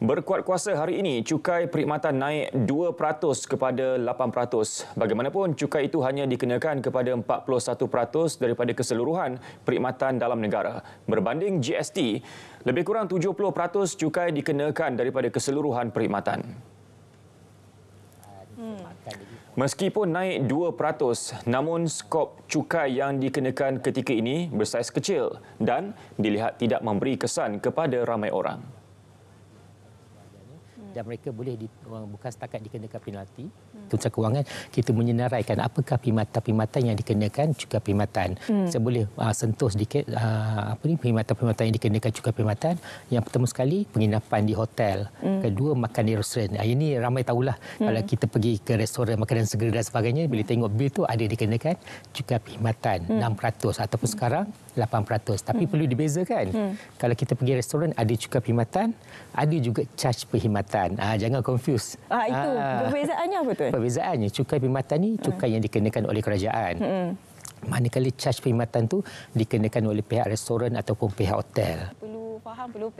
berkuat kuasa hari ini cukai perkhidmatan naik 2% kepada 8%. Bagaimanapun cukai itu hanya dikenakan kepada 41% daripada keseluruhan perkhidmatan dalam negara. Berbanding GST, lebih kurang 70% cukai dikenakan daripada keseluruhan perkhidmatan. Meskipun naik 2%, namun skop cukai yang dikenakan ketika ini bersaiz kecil dan dilihat tidak memberi kesan kepada ramai orang. Hmm. dan mereka boleh di, bukan setakat dikenakan penalti hmm. Kementerian Kewangan kita menyenaraikan apakah perkhidmatan-perkhidmatan yang dikenakan cukai perkhidmatan hmm. saya boleh uh, sentuh sedikit uh, apa ni perkhidmatan-perkhidmatan yang dikenakan juga perkhidmatan yang pertama sekali penginapan di hotel hmm. kedua makan di restoran uh, ah, ini ramai tahulah hmm. kalau kita pergi ke restoran makanan segera dan sebagainya hmm. tengok bil tu ada dikenakan juga perkhidmatan hmm. 600 ataupun hmm. sekarang 8% tapi hmm. perlu dibezakan hmm. kalau kita pergi restoran ada juga perkhidmatan ada juga charge perkhidmatan perbezaan. Ha, ah, jangan confuse. Ah, itu, ha, perbezaannya apa tu? Perbezaannya, cukai perkhidmatan ni hmm. cukai hmm. yang dikenakan oleh kerajaan. Hmm. Manakala charge perkhidmatan tu dikenakan oleh pihak restoran ataupun pihak hotel. Perlu faham, perlu